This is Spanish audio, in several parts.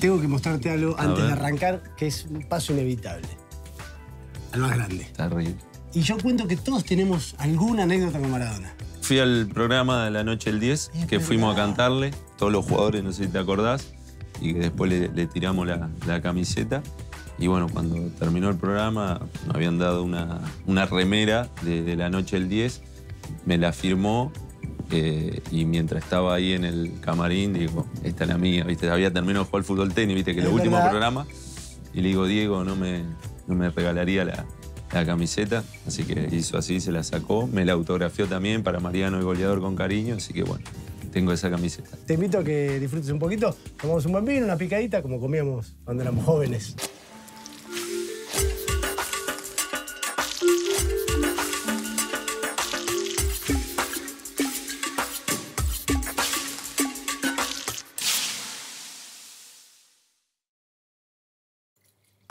Tengo que mostrarte algo antes de arrancar, que es un paso inevitable. Al más grande. Está horrible. Y yo cuento que todos tenemos alguna anécdota con Maradona. Fui al programa de la noche del 10, que fuimos a cantarle, todos los jugadores, no sé si te acordás, y que después le, tiramos la, camiseta. Y bueno, cuando terminó el programa, me habían dado una, remera de la noche del 10, me la firmó eh, y mientras estaba ahí en el camarín, digo, esta es la mía, ¿viste? Había terminado de jugar fútbol tenis, ¿viste? Que es el último programa. Y le digo, Diego, no me, no me regalaría la, camiseta. Así que hizo así, se la sacó. Me la autografió también para Mariano, el goleador, con cariño. Así que bueno, tengo esa camiseta. Te invito a que disfrutes un poquito. Tomamos un buen una picadita, como comíamos cuando éramos jóvenes.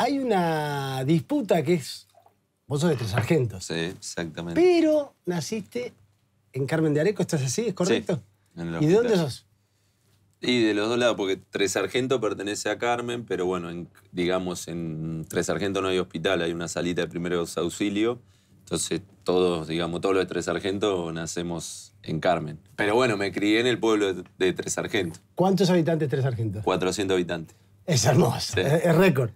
hay una disputa que es. Vos sos de Tres Argentos. Sí, exactamente. Pero naciste en Carmen de Areco, ¿estás así? ¿Es correcto? ¿Y de dónde sos? Y de los dos lados, porque Tres Argentos pertenece a Carmen, pero bueno, digamos, en Tres Argentos no hay hospital, hay una salita de primeros auxilios. Entonces, todos, digamos, todos los de Tres Argentos nacemos en Carmen. Pero bueno, me crié en el pueblo de, Tres Argentos. ¿Cuántos habitantes Tres Argentos? 400 habitantes. Es hermoso, es récord.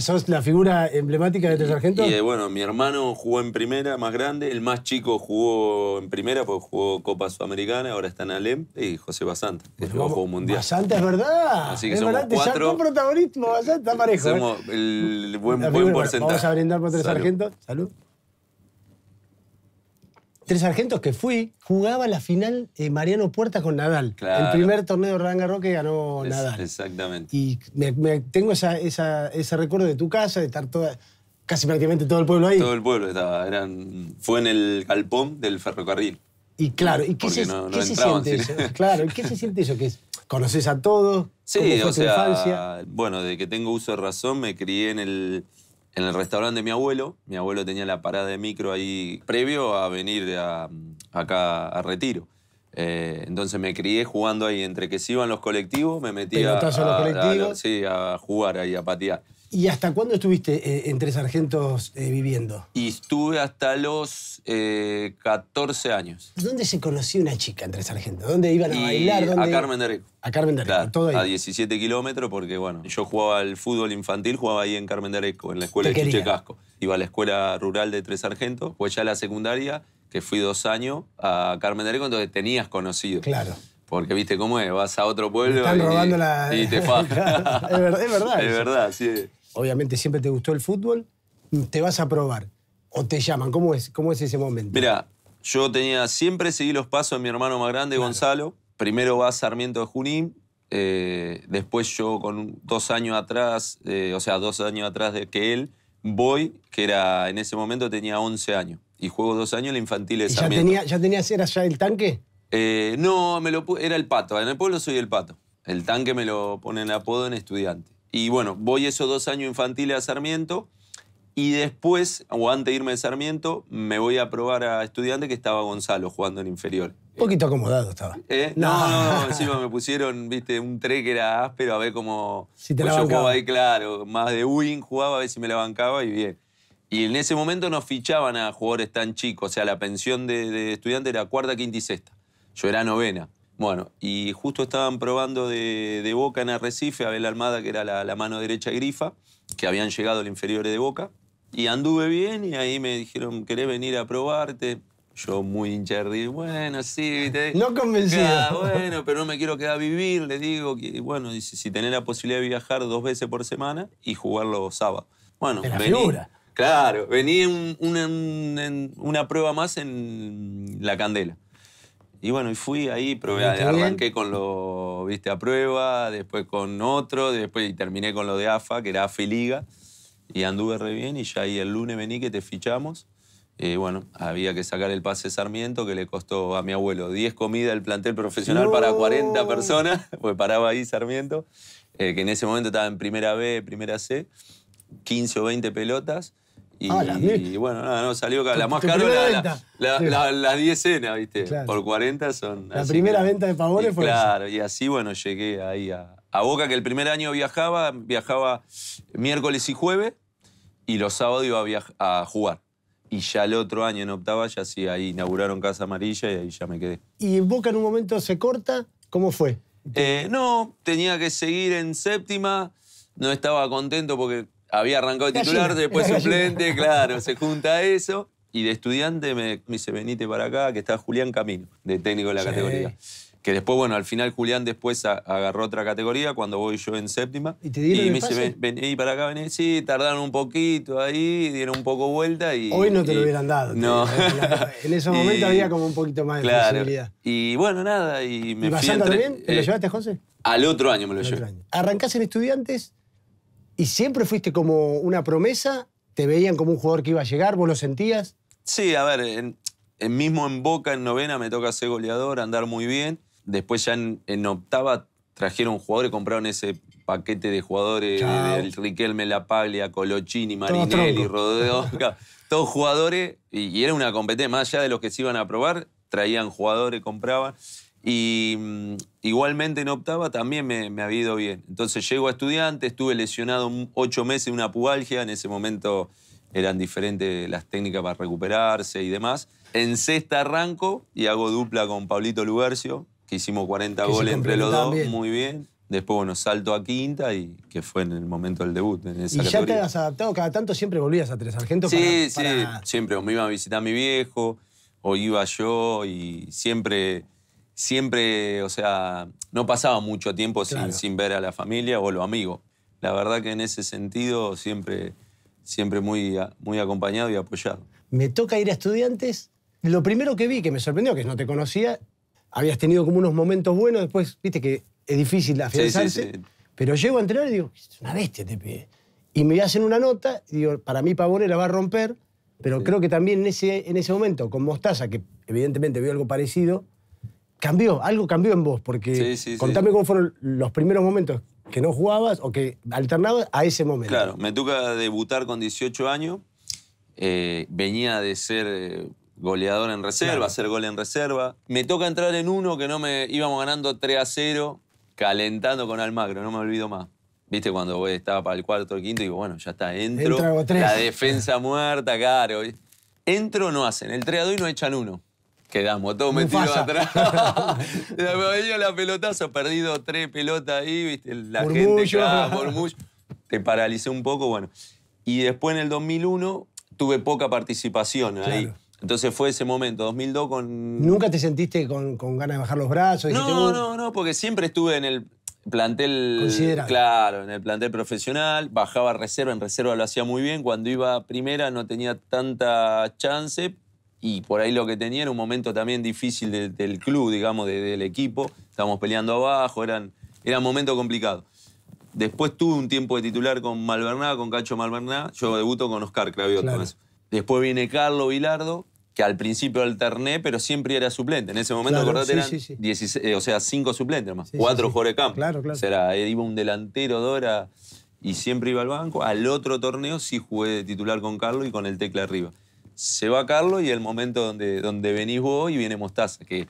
¿Sos la, la figura emblemática de Tres este Argentos? Y, eh, bueno, mi hermano jugó en primera, más grande. El más chico jugó en primera, porque jugó Copa Sudamericana, ahora está en Alem. Y José Basante, que jugó Juego Mundial. Basanta es verdad. Así que es verdad, cuatro. Ya con protagonismo, Basanta, parejo. ¿eh? Somos el buen, buen porcentaje. Vamos a brindar por tres Salud. Salud. Tres Argentos que fui, jugaba la final eh, Mariano Puerta con Nadal. El primer torneo de Roland Roque que ganó Nadal. Exactamente. Y tengo ese recuerdo de tu casa, de estar toda, casi prácticamente todo el pueblo ahí. Todo el pueblo estaba. Eran, fue en el galpón del ferrocarril. Y claro, ¿y qué, se, siente eso? Claro, qué se siente eso? Que conoces a todos, sí, tu infancia? Bueno, desde que tengo uso de razón me crié en el en el restaurante de mi abuelo. Mi abuelo tenía la parada de micro ahí previo a venir acá a Retiro. Eh, entonces me crié jugando ahí, entre que se iban los colectivos, me metía a, a, sí, a, jugar ahí, a patear. ¿Y hasta cuándo estuviste eh, en Tres Argentos eh, viviendo? Y estuve hasta los 14 eh, años. ¿Dónde se conocía una chica en Tres sargentos? ¿Dónde iban a bailar? A Carmen de A Carmen de A 17 kilómetros, porque bueno, yo jugaba al fútbol infantil, jugaba ahí en Carmen de en la escuela de Chuche Iba a la escuela rural de Tres Sargentos, pues ya la secundaria, que fui dos años a Carmen de Areco, entonces tenías conocido. Claro. Porque viste cómo es, vas a otro pueblo. y, te pasas. es verdad. Es verdad. es verdad, sí obviamente siempre te gustó el fútbol, te vas a probar o te llaman. ¿Cómo es, cómo es ese momento? Mira, yo tenía siempre seguí los pasos de mi hermano más grande, Gonzalo. Primero va Sarmiento de Junín. Eh, después yo con dos años atrás, eh, o sea, dos años atrás de que él, voy, que era en ese momento tenía 11 años. Y juego dos años en la infantil de ¿Ya, ya tenías, el tanque? Eh, no, me lo, era el pato. En el pueblo soy el pato. El tanque me lo ponen apodo en estudiante. Y bueno, voy esos dos años infantiles a Sarmiento y después, o antes de irme de Sarmiento, me voy a probar a estudiante que estaba Gonzalo jugando en inferior. Un poquito acomodado estaba. ¿Eh? No, encima me pusieron, viste, un tre que era áspero a ver cómo si te la pues yo jugaba ahí, claro, más de wing jugaba a ver si me la bancaba y bien. Y en ese momento no fichaban a jugadores tan chicos, o sea, la pensión de, de estudiante era cuarta, quinta y sexta. Yo era novena. Bueno, y justo estaban probando de, Boca en Arrecife, Abel Almada, que era la, mano derecha Grifa, que habían llegado al inferior de Boca. Y anduve bien y ahí me dijeron, ¿querés venir a probarte? Yo muy hincha bueno, sí, No convencido. bueno, pero no me quiero quedar a vivir, le digo. que bueno, si tenés la posibilidad de viajar dos veces por semana y jugarlo sábado. Bueno, la Figura. Claro, vení una prueba más en La Candela. Y bueno, y fui ahí, probé, arranqué con lo, viste, a prueba, después con otro, después terminé con lo de AFA, que era AFA y Liga, y anduve re bien, y ya ahí el lunes vení que te fichamos. Y bueno, había que sacar el pase Sarmiento, que le costó a mi abuelo 10 comidas el plantel profesional para 40 personas, pues paraba ahí Sarmiento, eh, que en ese momento estaba en primera B, primera C, 15 o 20 pelotas, y, ah, bueno, no, salió la más caro la, la, la, ¿viste? Por 40 son. La primera venta de favores fue. Claro, y así, bueno, llegué ahí a, a, Boca, que el primer año viajaba, viajaba miércoles y jueves, y los sábados iba a, jugar. Y ya el otro año, en octava, ya sí, ahí inauguraron Casa Amarilla y ahí ya me quedé. ¿Y Boca en un momento se corta? ¿Cómo fue? Eh, no, tenía que seguir en séptima, no estaba contento porque había arrancado de titular, después suplente, claro, se junta eso. Y de estudiante me, me, dice, venite para acá, que está Julián Camino, de técnico de la categoría. Que después, bueno, al final Julián después agarró otra categoría cuando voy yo en séptima. Y, te dieron y me dice, vení para acá, vení. Sí, tardaron un poquito ahí, dieron un poco vuelta y... Hoy no te lo hubieran dado. No. ¿eh? en ese momento había como un poquito más de claro. Y bueno, nada, y me ¿Y fui ¿Te lo eh, llevaste, José? Al otro año me lo llevé. Arrancás en estudiantes ¿Y siempre fuiste como una promesa? ¿Te veían como un jugador que iba a llegar? ¿Vos lo sentías? Sí, a ver, en, mismo en Boca, en novena, me toca ser goleador, andar muy bien. Después ya en, octava trajeron jugadores, compraron ese paquete de jugadores el Riquelme, Riquelme, Paglia, Colochini, Marinelli, Rodeoca, todos jugadores, y, y, era una competencia, más allá de los que se iban a probar, traían jugadores, compraban. Y mm, igualmente en octava también me, ha había ido bien. Entonces llego a estudiante, estuve lesionado ocho meses en una pubalgia, en ese momento eran diferentes las técnicas para recuperarse y demás. En sexta arranco y hago dupla con Pablito Lubercio, que hicimos 40 goles entre los dos, muy bien. Después, bueno, salto a quinta y que fue en el momento del debut. ¿Y ya te habías adaptado? Cada tanto siempre volvías a Tres Argentos. Sí, sí. Siempre me iba a visitar mi viejo o iba yo y siempre siempre, o sea, no pasaba mucho tiempo sin, ver a la familia o a los amigos. La verdad que en ese sentido siempre, siempre muy, muy acompañado y apoyado. Me toca ir a estudiantes. Lo primero que vi que me sorprendió, que no te conocía, habías tenido como unos momentos buenos, después viste que es difícil afianzarse. Pero llego a entrenar y digo, es una bestia este Y me hacen una nota, y digo, para mí Pavone la va a romper, pero creo que también en ese, en ese momento, con Mostaza, que evidentemente vio algo parecido, cambió, algo cambió en vos, porque contame cómo fueron los primeros momentos que no jugabas o que alternabas a ese momento. Claro, me toca debutar con 18 años, eh, venía de ser eh, goleador en reserva, hacer gol en reserva. Me toca entrar en uno que no me íbamos ganando 3 a 0, calentando con Almagro, no me olvido más. Viste, cuando estaba para el cuarto o el quinto, digo, bueno, ya está, entro. la defensa muerta, claro. Entro, no hacen. El 3 a 2 y no echan uno quedamos todos metidos atrás. Venía la pelotazo, perdido tres pelotas ahí, ¿viste? la gente por mucho. Te paralicé un poco, bueno. Y después en el 2001 tuve poca participación ahí. Entonces fue ese momento, 2002 con... ¿Nunca te sentiste con, ganas de bajar los brazos? No, no, no, porque siempre estuve en el plantel... Claro, en el plantel profesional, bajaba reserva, en reserva lo hacía muy bien, cuando iba primera no tenía tanta chance, y por ahí lo que tenía era un momento también difícil del, club, digamos, del equipo. Estábamos peleando abajo, eran, era un momento complicado. Después tuve un tiempo de titular con Malverná, con Cacho Malverná. Yo debuto con Oscar Clavio Después viene Carlo Vilardo, que al principio alterné, pero siempre era suplente. En ese momento, sí, eh, o sea, cinco suplentes más, cuatro jugadores de Claro, O sea, eh, iba un delantero Dora y siempre iba al banco. Al otro torneo sí jugué de titular con Carlo y con el Tecla arriba se va Carlos y el momento donde, donde venís vos y viene Mostaza, que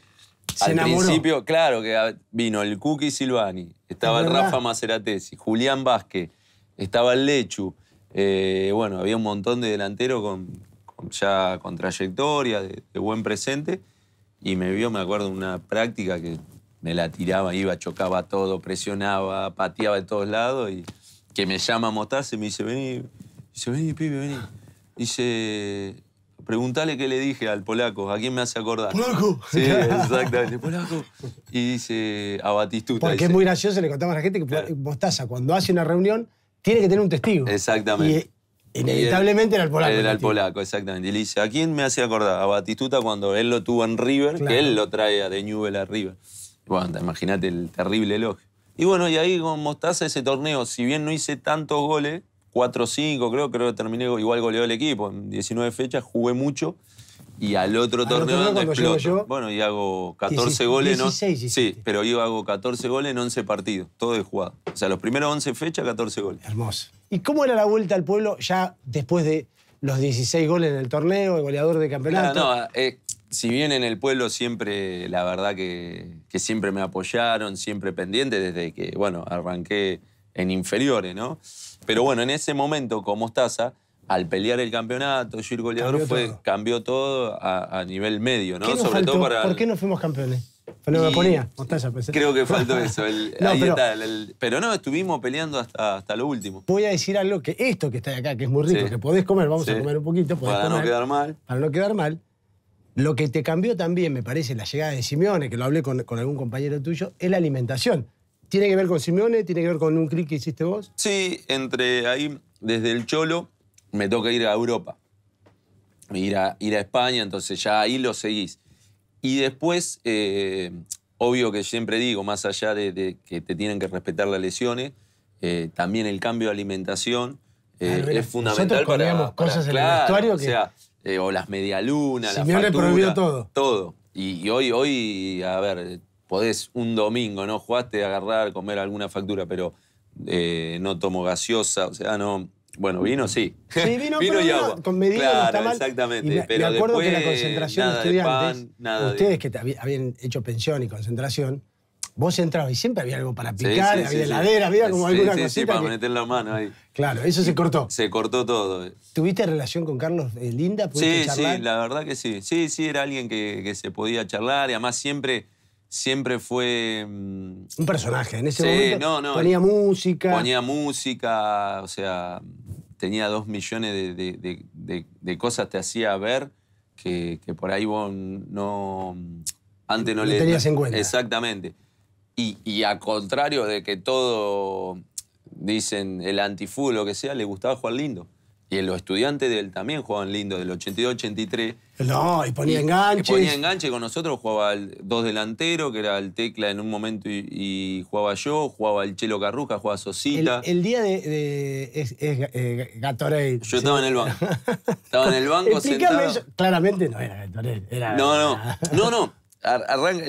en al principio, claro, que vino el Cookie Silvani, estaba el Rafa Maceratesi, Julián Vázquez, estaba el Lechu. Eh, bueno, había un montón de delanteros con, ya con trayectoria, de, buen presente. Y me vio, me acuerdo, una práctica que me la tiraba, iba, chocaba todo, presionaba, pateaba de todos lados. Y que me llama Mostaza y me dice, vení, dice, vení, pibe, vení. Dice, Preguntale qué le dije al polaco, ¿a quién me hace acordar? ¡Polaco! Sí, exactamente, polaco. Y dice a Batistuta. Porque es muy gracioso, le contamos a la gente que Mostaza, cuando hace una reunión, tiene que tener un testigo. Exactamente. Y, eh, inevitablemente era el polaco. Era el polaco, exactamente. Y le dice, ¿a quién me hace acordar? A Batistuta cuando él lo tuvo en River, que él lo trae de Newell a River. Bueno, imagínate el terrible elogio. Y bueno, y ahí con Mostaza ese torneo, si bien no hice tantos goles, 4-5, creo, creo que terminé igual goleó el equipo. En 19 fechas jugué mucho y al otro ah, torneo bueno, y hago 14 goles. 16, ¿no? Sí, pero yo hago 14 goles en 11 partidos, todo de jugado. O sea, los primeros 11 fechas, 14 goles. Hermoso. ¿Y cómo era la vuelta al pueblo ya después de los 16 goles en el torneo, el goleador de campeonato? No, no, eh, si bien en el pueblo siempre, la verdad que, que siempre me apoyaron, siempre pendiente desde que, bueno, arranqué en inferiores, ¿no? Pero bueno, en ese momento, con Mostaza, al pelear el campeonato, yo el goleador cambió todo. a, nivel medio, ¿no? Sobre todo para. ¿Por qué no fuimos campeones? Pero me ponía, Mostaza, pensé. Creo que faltó eso. no, pero, pero no, estuvimos peleando hasta, hasta lo último. Voy a decir algo que esto que está acá, que es muy rico, que podés comer, vamos a comer un poquito. Para no quedar mal. Para no quedar mal. Lo que te cambió también, me parece, la llegada de Simeone, que lo hablé con algún compañero tuyo, es la alimentación. ¿Tiene que ver con Simeone? ¿Tiene que ver con un clic que hiciste vos? Sí, entre ahí, desde el Cholo, me toca ir a Europa. Ir a, ir a España, entonces ya ahí lo seguís. Y después, eh, obvio que siempre digo, más allá de, que te tienen que respetar las lesiones, eh, también el cambio de alimentación eh, es fundamental para, para, cosas en el vestuario O, sea, o las medialunas, la factura, prohibió todo. Todo. Y, y, hoy, hoy, a ver, podés un domingo, ¿no? Jugaste, agarrar, comer alguna factura, pero eh, no tomo gaseosa, o sea, no. Bueno, vino sí. Sí, vino, pero con medida está mal. exactamente. me, pero acuerdo que la concentración de estudiantes, ustedes que habían hecho pensión y concentración, vos entrabas y siempre había algo para picar, había heladera, había como alguna cosita. Sí, sí, para meter la mano ahí. Claro, eso se cortó. Se cortó todo. ¿Tuviste relación con Carlos eh, Linda? Sí, charlar? sí, la verdad que sí. Sí, sí, era alguien que se podía charlar y además siempre siempre fue... Mm, Un personaje, en ese momento no, ponía música. Ponía música, o sea, tenía dos millones de, cosas te hacía ver que, por ahí vos no... Antes no, le... tenías en cuenta. Exactamente. Y, a contrario de que todo, dicen, el antifú, lo que sea, le gustaba jugar lindo. Y los estudiantes de también jugaban lindo, del 82-83. No, y ponía enganche. Ponía enganche con nosotros, jugaba el dos delantero, que era el Tecla en un momento y, jugaba yo, jugaba el Chelo Carruja, jugaba Sosita. El, día de, de eh, Yo estaba en el banco. estaba en el banco sentado. Claramente no era Gatorade. No, no, no, no.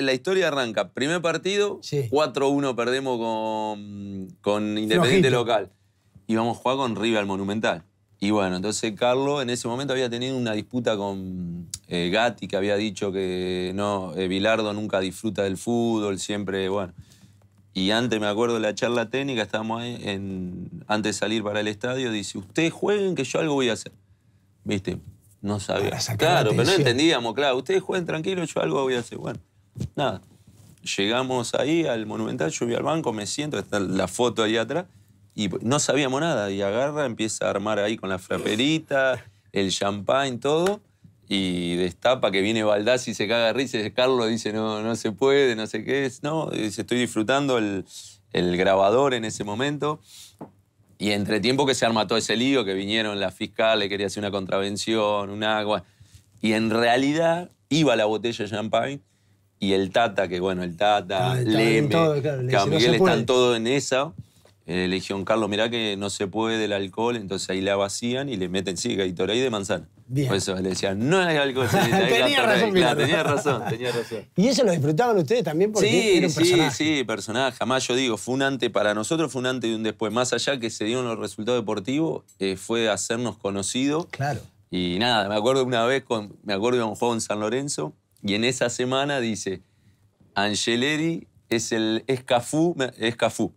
la historia arranca. Primer partido, 4-1 perdemos con, con Independiente Local. Y vamos a jugar con River al Monumental. Y bueno, entonces Carlos en ese momento había tenido una disputa con eh, Gatti, que había dicho que no, vilardo eh, Bilardo nunca disfruta del fútbol, siempre, bueno. Y antes me acuerdo de la charla técnica, estábamos ahí en, antes de salir para el estadio, dice, ustedes jueguen que yo algo voy a hacer. ¿Viste? No sabía. Claro, pero no entendíamos, claro, ustedes jueguen tranquilo, yo algo voy a hacer. Bueno, nada. Llegamos ahí al Monumental, yo voy al banco, me siento, está la foto ahí atrás. Y no sabíamos nada. Y agarra, empieza a armar ahí con la fraperita, el champagne, todo. Y destapa que viene Baldassi y se caga de risa. Carlos dice, no, no se puede, no sé qué es. No, dice, estoy disfrutando el, grabador en ese momento. Y entre tiempo que se armó todo ese lío, que vinieron las fiscales, quería hacer una contravención, un agua. Y en realidad iba la botella de champagne y el Tata, que bueno, el Tata, ah, Leme, todo, claro, Miguel están todos en esa en eh, le dijeron, Carlos, mirá que no se puede del alcohol, entonces ahí la vacían y le meten, sí, ahí de manzana. Bien. Por eso le decían, no hay alcohol, tenía, razón, tenía razón, tenía razón. ¿Y eso lo disfrutaban ustedes también? Porque sí, sí, sí, personaje. Jamás yo digo, fue un antes, para nosotros fue un antes y un después. Más allá que se dieron los resultados deportivos, eh, fue hacernos conocidos. Claro. Y nada, me acuerdo una vez, me acuerdo de un juego en San Lorenzo, y en esa semana dice, Angeleri es, el, es Escafú.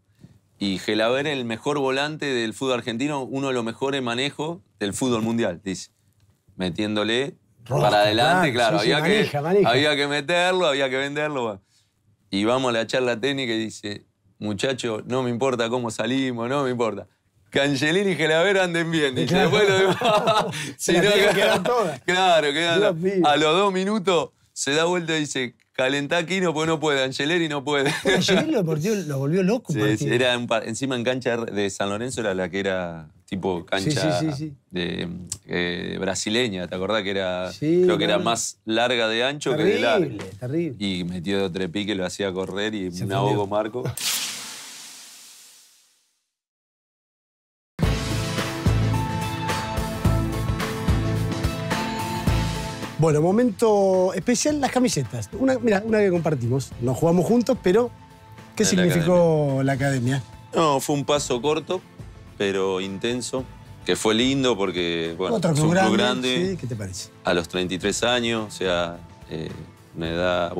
Y Gelaber, el mejor volante del fútbol argentino, uno de los mejores manejos del fútbol mundial, dice. Metiéndole para adelante, claro. había, que, meterlo, había que venderlo. Y vamos a la charla técnica y dice, muchacho, no me importa cómo salimos, no me importa. Cangelini y Gelaver anden bien. Dice, después lo demás. si quedan todas. Claro, quedan. A los dos minutos se da vuelta y dice, calentá aquí no pues puede, Angeleri no puede. Angeleri lo, volvió, loco. Sí, era encima en cancha de San Lorenzo era la que era tipo cancha de, eh, brasileña, ¿te acordás? Que era, creo que era más larga de ancho que de largo. Terrible, terrible. Y metió tres trepique, lo hacía correr y un ahogo marco. Bueno, momento especial, las camisetas. Una, mira, una que compartimos. Nos jugamos juntos, pero ¿qué significó la academia? No, fue un paso corto, pero intenso, que fue lindo porque, bueno, Otro club grande. sí, ¿Qué te parece? A los 33 años, o sea, eh, una edad,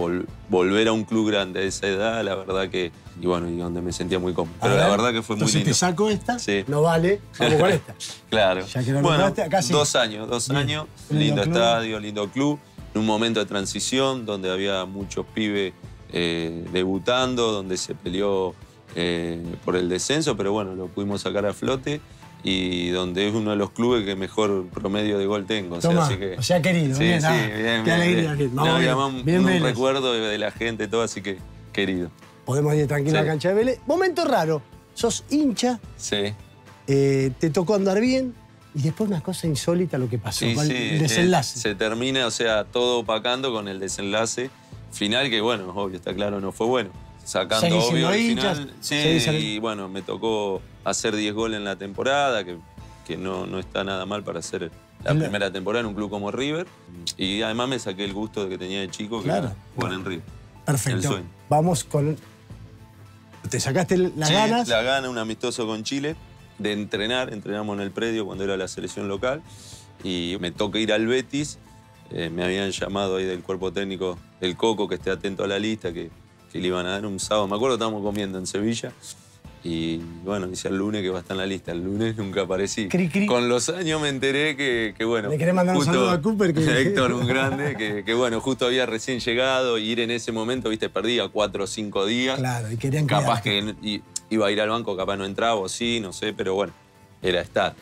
volver a un club grande a esa edad, la verdad que, y bueno, y donde me sentía muy cómodo. Pero la verdad que fue muy lindo. Si te saco esta, no vale, vamos con esta. claro. bueno, dos años, dos años, lindo, estadio, lindo club, en un momento de transición donde había muchos pibes eh, debutando, donde se peleó eh, por el descenso, pero bueno, lo pudimos sacar a flote y donde es uno de los clubes que mejor promedio de gol tengo. o sea, querido. bien, bien, qué alegría. un recuerdo de, la gente todo, así que querido. Podemos ir tranquilo a la cancha de Vélez. Momento raro. Sos hincha. Sí. Eh, te tocó andar bien. Y después una cosa insólita lo que pasó, el desenlace. se termina, o sea, todo opacando con el desenlace final, que bueno, obvio, está claro, no fue bueno sacando obvio al final. Sí, y bueno, me tocó hacer 10 goles en la temporada, que, que no, está nada mal para hacer la primera temporada en un club como River. Y además me saqué el gusto que tenía de chico, que claro. en River. Perfecto. Vamos con. Te sacaste las sí, ganas. La gana, un amistoso con Chile, de entrenar. Entrenamos en el predio cuando era la selección local. Y me toca ir al Betis. Eh, me habían llamado ahí del cuerpo técnico el Coco, que esté atento a la lista, que ...y le iban a dar un sábado. Me acuerdo estábamos comiendo en Sevilla y bueno, dice el lunes que va a estar en la lista. El lunes nunca aparecí. Con los años me enteré que, bueno. Le querés mandar un saludo a Cooper. Héctor, un grande, que, bueno, justo había recién llegado y ir en ese momento, viste, perdía cuatro o cinco días. Claro, y querían Capaz que iba a ir al banco, capaz no entraba o sí, no sé, pero bueno, era estar.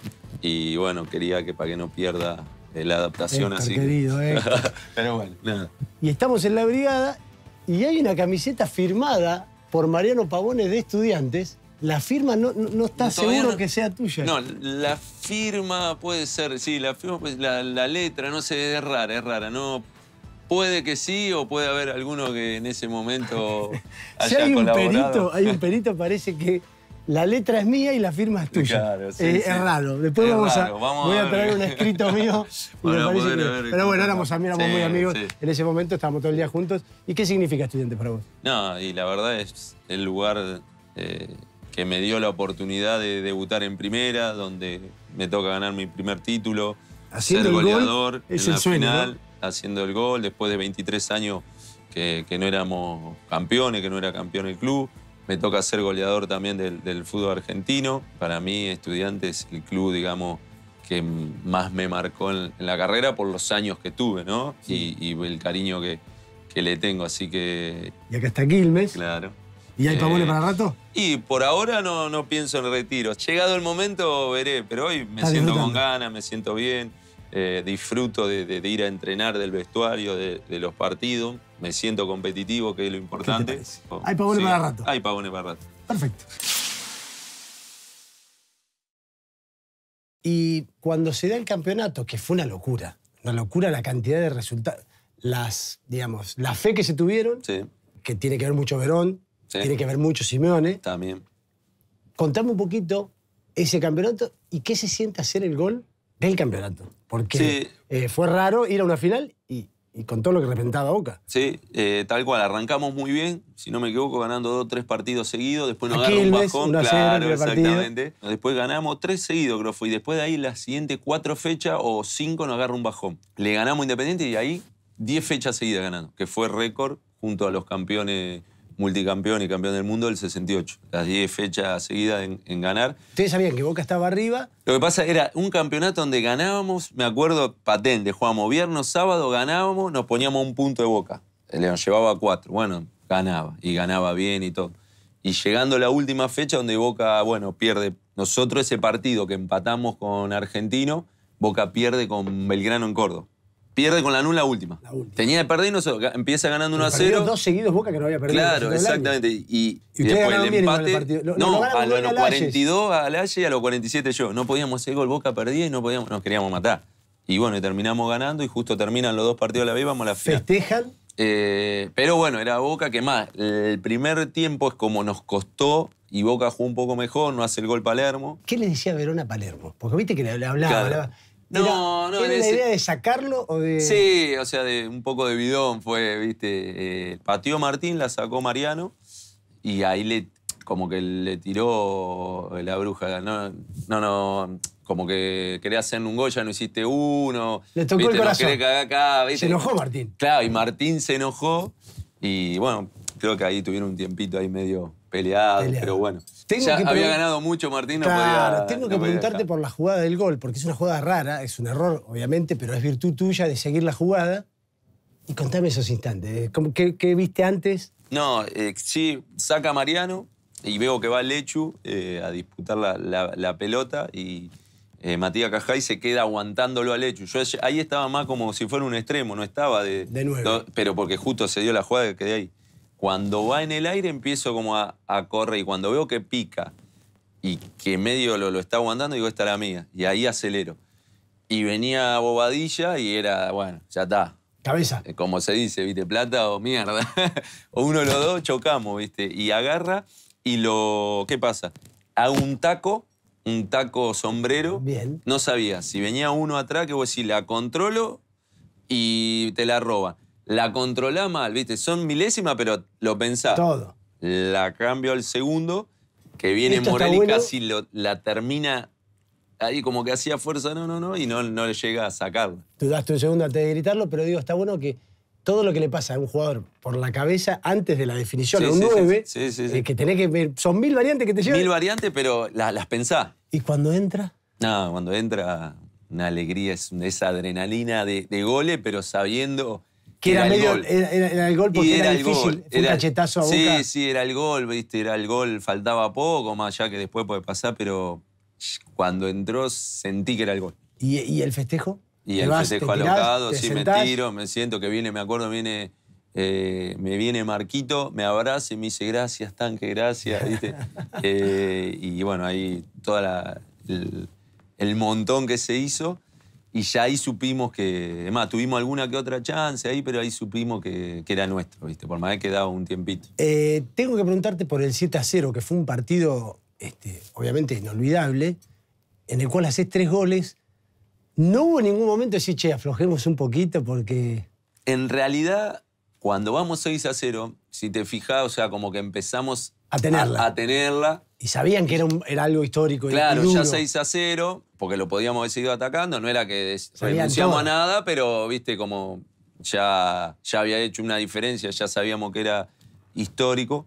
Y bueno, quería que para que no pierda eh, la adaptación así. Querido, pero bueno, nada. Y estamos en la brigada y hay una camiseta firmada por Mariano Pavones de Estudiantes. La firma no, no, está seguro que sea tuya. No, la firma puede ser, sí, la firma, pues, la, la, letra, no sé, es rara, es rara. No, puede que sí o puede haber alguno que en ese momento si hay Un perito, hay un perito, parece que la letra es mía y la firma es tuya. Eh, es raro. Después vamos, A, voy a traer un escrito mío. me parece Pero bueno, éramos, éramos muy amigos. En ese momento estábamos todo el día juntos. ¿Y qué significa estudiante para vos? No, y la verdad es el lugar eh, que me dio la oportunidad de debutar en primera, donde me toca ganar mi primer título, haciendo ser goleador final, haciendo el gol, después de 23 años que, que no éramos campeones, que no era campeón el club. Me toca ser goleador también del, fútbol argentino. Para mí, Estudiantes, el club, digamos, que más me marcó en, la carrera por los años que tuve, ¿no? Y, el cariño que, que, le tengo, así que... Y acá está Quilmes. Claro. ¿Y hay pavones eh, para rato? Y por ahora no, no pienso en retiro. Llegado el momento veré, pero hoy me siento con ganas, me siento bien. Eh, disfruto de, ir a entrenar, del vestuario, de, los partidos, me siento competitivo, que es lo importante. Hay pavones para rato. Hay pavones para rato. Perfecto. Y cuando se da el campeonato, que fue una locura, una locura la cantidad de resultados, las, digamos, la fe que se tuvieron, que tiene que ver mucho Verón, tiene que ver mucho Simeone. También. Contame un poquito ese campeonato y qué se siente hacer el gol del campeonato. Porque eh, fue raro ir a una final y, con todo lo que representaba Oca. Sí, eh, tal cual, arrancamos muy bien, si no me equivoco, ganando dos, tres partidos seguidos, después nos ganamos un bajón, claro, exactamente. Después ganamos tres seguidos, creo y después de ahí las siguientes cuatro fechas o cinco nos agarra un bajón. Le ganamos Independiente y ahí diez fechas seguidas ganando, que fue récord junto a los campeones multicampeón y campeón del mundo del 68. Las 10 fechas seguidas en, ganar. Ustedes sabían que Boca estaba arriba. Lo que pasa era un campeonato donde ganábamos, me acuerdo, patente, jugábamos viernes, sábado, ganábamos, nos poníamos un punto de Boca. Eh, le llevaba cuatro. Bueno, ganaba. Y ganaba bien y todo. Y llegando la última fecha donde Boca, bueno, pierde. Nosotros ese partido que empatamos con Argentino, Boca pierde con Belgrano en Córdoba. Pierde con la nula última. Tenía de perder y empieza ganando 1 a 0. dos seguidos Boca que no había perdido. Claro, exactamente. Y, después el empate. no, a, los 42 a Alaye y a los 47 yo. No podíamos hacer gol, Boca perdía y no podíamos, nos queríamos matar. Y bueno, terminamos ganando y justo terminan los dos partidos de la B, vamos a la final. ¿Festejan? Eh, pero bueno, era Boca que más. El primer tiempo es como nos costó y Boca jugó un poco mejor, no hace el gol Palermo. ¿Qué le decía Verona a Palermo? Porque viste que le hablaba, hablaba. No, no. la idea de sacarlo o de.? Sí, o sea, de un poco de bidón fue, viste. Eh, Patió Martín, la sacó Mariano y ahí le. Como que le tiró la bruja. No, no, Como que quería hacer un Goya, no hiciste uno. Le tocó el corazón. Se enojó Martín. Claro, y Martín se enojó. Y bueno, creo que ahí tuvieron un tiempito ahí medio peleado, pero bueno. había ganado mucho Martín. No tengo que preguntarte por la jugada del gol, porque es una jugada rara, es un error, obviamente, pero es virtud tuya de seguir la jugada. Y contame esos instantes. Eh, ¿Qué, qué viste antes? No, eh, sí, saca Mariano y veo que va Lechu eh, a disputar la, pelota y Matías Cajay se queda aguantándolo a Lechu. Yo ahí estaba más como si fuera un extremo, no estaba de... De nuevo. pero porque justo se dio la jugada que quedé ahí. Cuando va en el aire empiezo como a, correr y cuando veo que pica y que medio lo, lo está aguantando, digo, esta es la mía. Y ahí acelero. Y venía Bobadilla y era, bueno, ya está. Cabeza. Eh, como se dice, ¿viste? Plata o mierda. o uno de los dos chocamos, ¿viste? Y agarra y lo. ¿Qué pasa? Hago un taco, un taco sombrero. Bien. No sabía si venía uno atrás, que vos decís, la controlo y te la roba. La controlá mal, ¿viste? Son milésimas, pero lo pensá. Todo. La cambio al segundo, que viene moral y casi la termina ahí como que hacía fuerza, no, no, no, y no, no le llega a sacarla. das un segundo antes de gritarlo, pero digo, está bueno que todo lo que le pasa a un jugador por la cabeza antes de la definición, un 9, eh, que tenés que ver, son mil variantes que te llevan. Mil variantes, pero las pensás. ¿Y cuando entra? No, cuando entra, una alegría, es esa adrenalina de, de gole, pero sabiendo que era, medio. El gol. porque era, difícil. un cachetazo a sí, Sí, sí, era el gol, viste, era el gol. Faltaba poco, más allá que después puede pasar, pero cuando entró sentí que era el gol. ¿Y, el festejo? Y el festejo alocado, sí, me tiro, me siento que viene, me acuerdo, viene. Eh, me viene Marquito, me abraza y me dice gracias, tanque, gracias. Eh, y bueno, ahí toda la, el montón que se hizo y ya ahí supimos que, Además, tuvimos alguna que otra chance ahí, pero ahí supimos que, que era nuestro, ¿viste? Por más que quedado un tiempito. Eh, tengo que preguntarte por el 7 a 0, que fue un partido, este, obviamente, inolvidable, en el cual haces tres goles. No hubo ningún momento de decir, che, aflojemos un poquito porque... En realidad, cuando vamos 6 a 0, si te fijas, o sea, como que empezamos... A tenerla. a tenerla y sabían que era, un, era algo histórico. Claro, ya 6 a 0, porque lo podíamos haber seguido atacando, no era que renunciamos a nada, pero viste como ya, ya había hecho una diferencia, ya sabíamos que era histórico.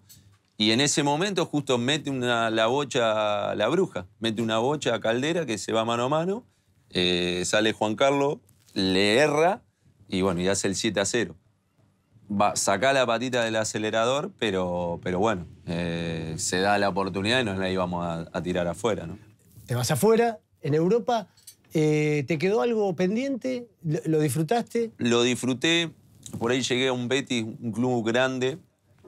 Y en ese momento justo mete una, la bocha la bruja, mete una bocha a Caldera que se va mano a mano, eh, sale Juan Carlos, le erra y bueno, y hace el 7 a 0 va, sacá la patita del acelerador, pero, pero bueno, eh, se da la oportunidad y nos la íbamos a, tirar afuera, ¿no? Te vas afuera, en Europa, eh, ¿te quedó algo pendiente? ¿Lo, disfrutaste? Lo disfruté, por ahí llegué a un Betis, un club grande,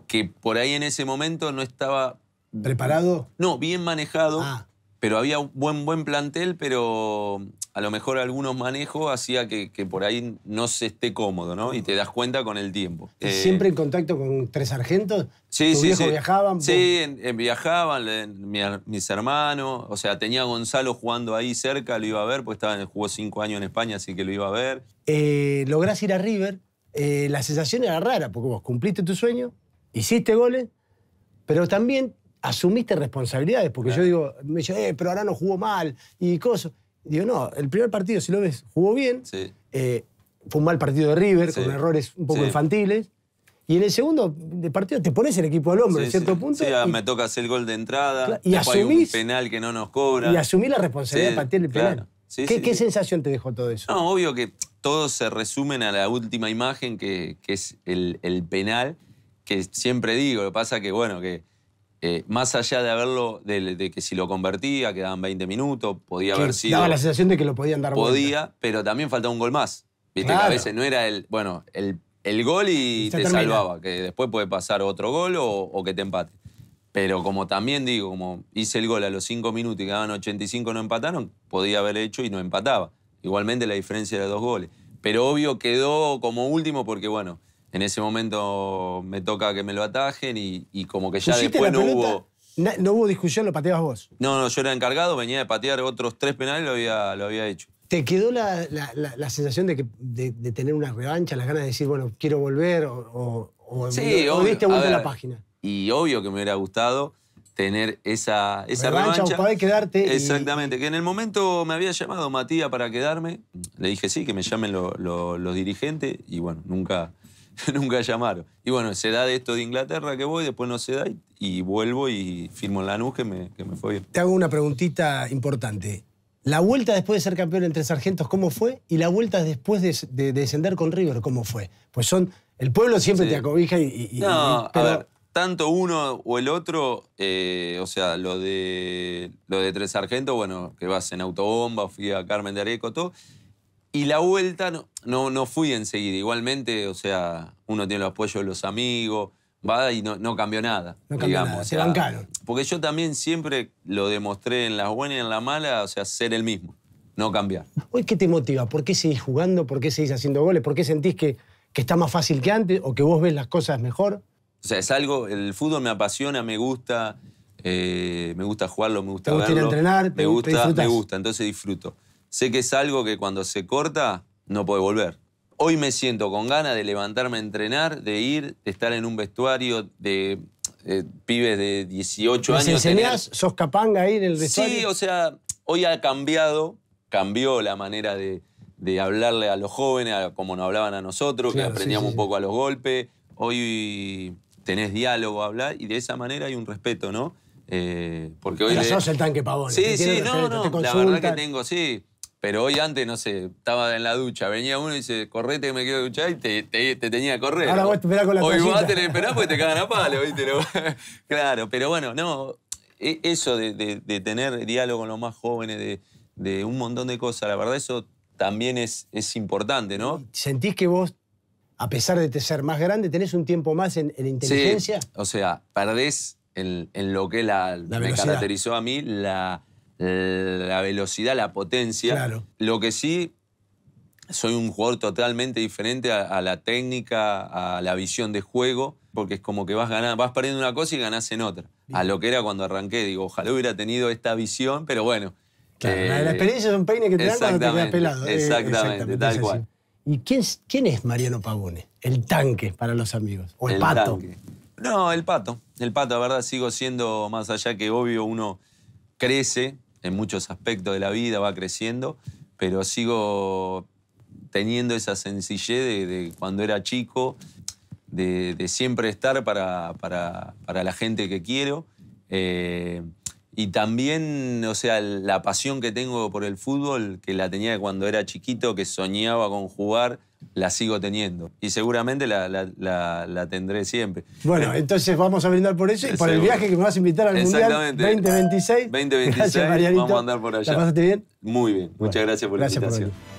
que por ahí en ese momento no estaba... ¿Preparado? No, bien manejado. Ah pero había un buen, buen plantel, pero a lo mejor algunos manejos hacía que, por ahí no se esté cómodo, ¿no? Y te das cuenta con el tiempo. Eh, ¿Siempre en contacto con tres sargentos? Sí, sí, viajaban? Sí, viajaban, mis hermanos. O sea, tenía a Gonzalo jugando ahí cerca, lo iba a ver, porque estaba, jugó cinco años en España, así que lo iba a ver. Eh, lográs ir a River. Eh, la sensación era rara, porque vos cumpliste tu sueño, hiciste goles, pero también asumiste responsabilidades, porque yo digo, me dice, eh, pero ahora no jugó mal y cosas. Digo, no, el primer partido, si lo ves, jugó bien. Eh, fue un mal partido de River, con errores un poco infantiles. Y en el segundo de partido te pones el equipo al hombro, en cierto punto. Ah, me toca hacer el gol de entrada, y asumís, hay un penal que no nos cobra. Y asumí la responsabilidad de partir el penal. ¿Qué, qué sensación te dejó todo eso? No, obvio que todos se resumen a la última imagen, que, es el, penal, que siempre digo. Lo que pasa que, bueno, que eh, más allá de haberlo, de, que si lo convertía, quedaban 20 minutos, podía haber sido. Daba la sensación de que lo podían dar Podía, pero también faltaba un gol más. Viste que a veces no era el. Bueno, el, gol y, te salvaba, que después puede pasar otro gol o, que te empate. Pero como también digo, como hice el gol a los 5 minutos y quedaban 85, no empataron, podía haber hecho y no empataba. Igualmente la diferencia de dos goles. Pero obvio quedó como último porque, bueno, en ese momento me toca que me lo atajen y, como que ya después no hubo. no hubo discusión, lo pateabas vos. No, no, yo era encargado, venía de patear otros tres penales, lo había, lo había hecho. ¿Te quedó la, sensación de, que, de, tener una revancha, las ganas de decir, bueno, quiero volver o, o, o sí, la página? Y obvio que me hubiera gustado tener esa, esa revancha. revancha. quedarte. Exactamente, que en el momento me había llamado Matías para quedarme. Le dije sí, que me llamen los dirigentes y bueno, nunca, nunca llamaron. Y bueno, se da de esto de Inglaterra que voy, después no se da y, vuelvo y firmo en la que me, que me fue bien. Te hago una preguntita importante. La vuelta después de ser campeón Tres sargentos, ¿cómo fue? Y la vuelta después de, descender con River, ¿cómo fue? Pues son. El pueblo siempre te acobija y. no, a ver, tanto uno o el otro, eh, o sea, lo de, lo de Tres Sargentos, bueno, que vas en autobomba, fui a Carmen de Areco, todo. Y la vuelta no, no, fui enseguida. Igualmente, o sea, uno tiene los apoyos de los amigos, va y no, cambió nada. No cambió se bancaron. Porque yo también siempre lo demostré en las buenas y en las malas, o sea, ser el mismo, no cambiar. ¿Hoy qué te motiva? ¿Por qué seguís jugando? ¿Por qué seguís haciendo goles? ¿Por qué sentís que, que está más fácil que antes o que vos ves las cosas mejor? O sea, es algo, el fútbol me apasiona, me gusta, eh, me gusta jugarlo, me gusta ¿Te gusta ir a entrenar? Me gusta, me gusta, entonces disfruto. Sé que es algo que cuando se corta no puede volver. Hoy me siento con ganas de levantarme a entrenar, de ir, de estar en un vestuario, de eh, pibes de 18 años. enseñás? Tener... ¿Sos capanga ahí en el vestuario? Sí, o sea, hoy ha cambiado, cambió la manera de, hablarle a los jóvenes, a, como nos hablaban a nosotros, que aprendíamos un poco a los golpes. Hoy tenés diálogo, hablar, y de esa manera hay un respeto, ¿no? Eh, porque hoy Pero sos el tanque pavón. Sí, sí, no, no. La verdad que tengo, sí. Pero hoy antes, no sé, estaba en la ducha, venía uno y dice, correte que me quiero duchar y te, tenía que correr. Ahora ¿no? vos esperás con la Hoy vos te esperás porque te cagan a palo, ¿viste? claro, pero bueno, no, e, eso de, tener diálogo con los más jóvenes, de, un montón de cosas, la verdad eso también es, importante, ¿no? ¿Sentís que vos, a pesar de ser más grande, tenés un tiempo más en, inteligencia? o sea, perdés en, lo que la me caracterizó a mí, la la velocidad, la potencia. Lo que sí, soy un jugador totalmente diferente a, la técnica, a la visión de juego, porque es como que vas vas perdiendo una cosa y ganás en otra. A lo que era cuando arranqué, digo, ojalá hubiera tenido esta visión, pero bueno. Claro, eh, la, experiencia es un peine que te dan cuando te pelado. Eh, exactamente, tal cual. ¿Y quién, quién, es Mariano Pavone El tanque para los amigos. ¿O el, pato? No, el pato. El pato, la verdad, sigo siendo, más allá que obvio, uno crece, en muchos aspectos de la vida, va creciendo, pero sigo teniendo esa sencillez de, cuando era chico, de, siempre estar para, la gente que quiero. Eh, y también, o sea, la pasión que tengo por el fútbol, que la tenía cuando era chiquito, que soñaba con jugar la sigo teniendo y seguramente la, tendré siempre. Bueno, eh, entonces vamos a brindar por eso y eh, por el viaje que me vas a invitar al Mundial 2026. 2026, vamos a andar por allá. ¿La pasaste bien? Muy bien, muchas gracias por la invitación.